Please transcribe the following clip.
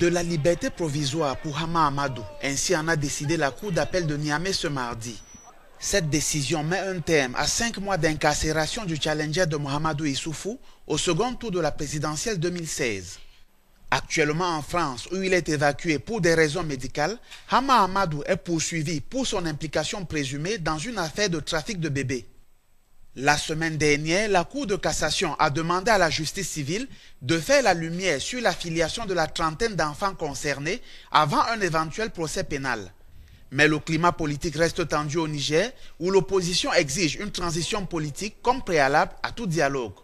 De la liberté provisoire pour Hama Amadou, ainsi en a décidé la Cour d'appel de Niamey ce mardi. Cette décision met un terme à cinq mois d'incarcération du challenger de Mohamedou Issoufou au second tour de la présidentielle 2016. Actuellement en France, où il est évacué pour des raisons médicales, Hama Amadou est poursuivi pour son implication présumée dans une affaire de trafic de bébés. La semaine dernière, la Cour de cassation a demandé à la justice civile de faire la lumière sur l'affiliation de la trentaine d'enfants concernés avant un éventuel procès pénal. Mais le climat politique reste tendu au Niger, où l'opposition exige une transition politique comme préalable à tout dialogue.